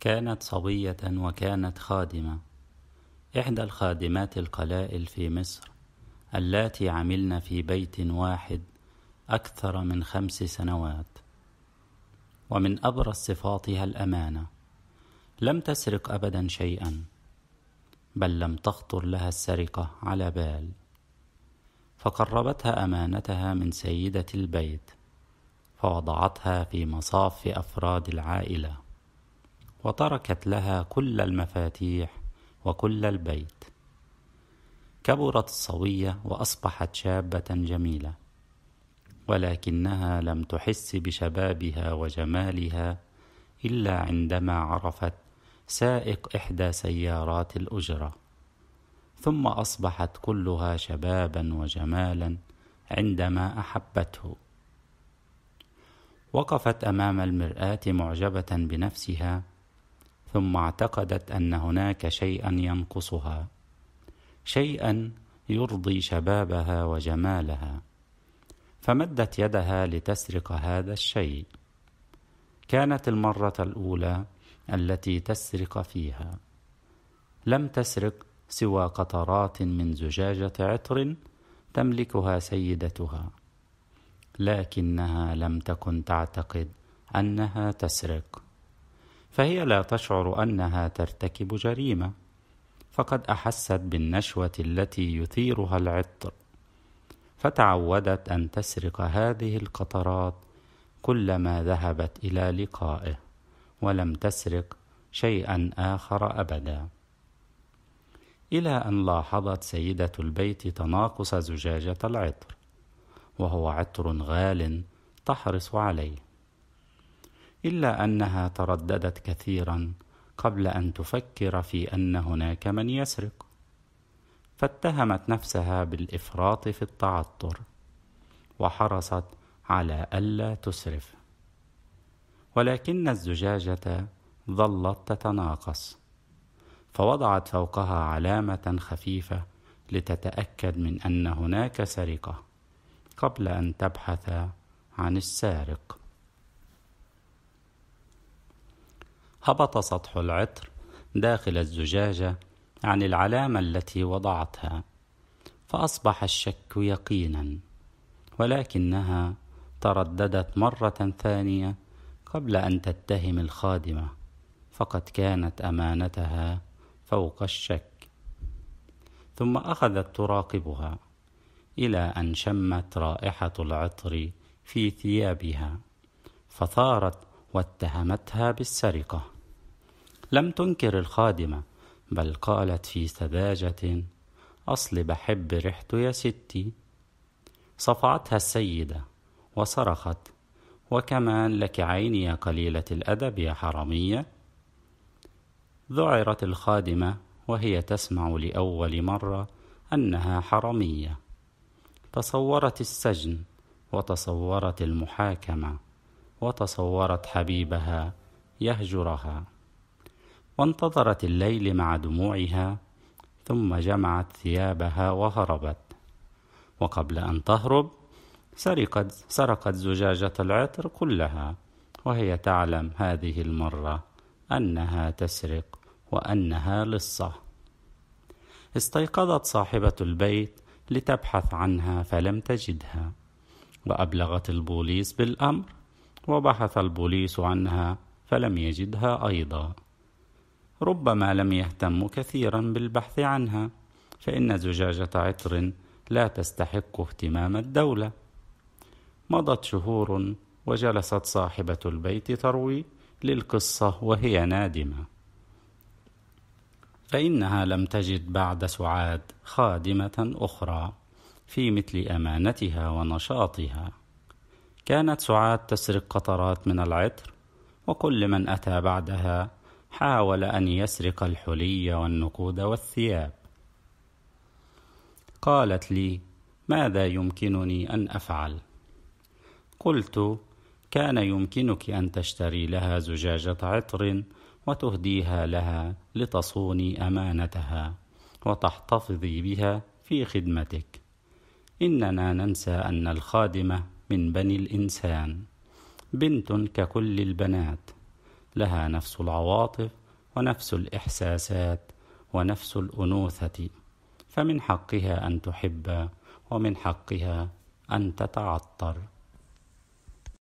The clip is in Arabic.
كانت صبية وكانت خادمة إحدى الخادمات القلائل في مصر اللاتي عملن في بيت واحد أكثر من خمس سنوات ومن أبرز صفاتها الأمانة لم تسرق أبدا شيئا بل لم تخطر لها السرقة على بال فقربتها أمانتها من سيدة البيت فوضعتها في مصاف أفراد العائلة وتركت لها كل المفاتيح وكل البيت كبرت الصويه وأصبحت شابة جميلة ولكنها لم تحس بشبابها وجمالها إلا عندما عرفت سائق إحدى سيارات الأجرة ثم أصبحت كلها شبابا وجمالا عندما أحبته وقفت أمام المرآة معجبة بنفسها ثم اعتقدت ان هناك شيئا ينقصها شيئا يرضي شبابها وجمالها فمدت يدها لتسرق هذا الشيء كانت المره الاولى التي تسرق فيها لم تسرق سوى قطرات من زجاجه عطر تملكها سيدتها لكنها لم تكن تعتقد انها تسرق فهي لا تشعر انها ترتكب جريمه فقد احست بالنشوه التي يثيرها العطر فتعودت ان تسرق هذه القطرات كلما ذهبت الى لقائه ولم تسرق شيئا اخر ابدا الى ان لاحظت سيده البيت تناقص زجاجه العطر وهو عطر غال تحرص عليه الا انها ترددت كثيرا قبل ان تفكر في ان هناك من يسرق فاتهمت نفسها بالافراط في التعطر وحرصت على الا تسرف ولكن الزجاجه ظلت تتناقص فوضعت فوقها علامه خفيفه لتتاكد من ان هناك سرقه قبل ان تبحث عن السارق هبط سطح العطر داخل الزجاجة عن العلامة التي وضعتها فأصبح الشك يقينا ولكنها ترددت مرة ثانية قبل أن تتهم الخادمة فقد كانت أمانتها فوق الشك ثم أخذت تراقبها إلى أن شمت رائحة العطر في ثيابها فثارت واتهمتها بالسرقة لم تنكر الخادمة بل قالت في سذاجة أصل بحب ريحته يا ستي صفعتها السيدة وصرخت وكمان لك عيني يا قليلة الأدب يا حرامية ذعرت الخادمة وهي تسمع لأول مرة أنها حرامية تصورت السجن وتصورت المحاكمة وتصورت حبيبها يهجرها وانتظرت الليل مع دموعها ثم جمعت ثيابها وهربت وقبل أن تهرب سرقت, سرقت زجاجة العطر كلها وهي تعلم هذه المرة أنها تسرق وأنها لصة استيقظت صاحبة البيت لتبحث عنها فلم تجدها وأبلغت البوليس بالأمر وبحث البوليس عنها فلم يجدها أيضا ربما لم يهتموا كثيرا بالبحث عنها فإن زجاجة عطر لا تستحق اهتمام الدولة مضت شهور وجلست صاحبة البيت تروي للقصة وهي نادمة فإنها لم تجد بعد سعاد خادمة أخرى في مثل أمانتها ونشاطها كانت سعاد تسرق قطرات من العطر وكل من أتى بعدها حاول أن يسرق الحلي والنقود والثياب قالت لي ماذا يمكنني أن أفعل؟ قلت كان يمكنك أن تشتري لها زجاجة عطر وتهديها لها لتصوني أمانتها وتحتفظي بها في خدمتك إننا ننسى أن الخادمة من بني الإنسان بنت ككل البنات لها نفس العواطف ونفس الإحساسات ونفس الأنوثة فمن حقها أن تحب ومن حقها أن تتعطر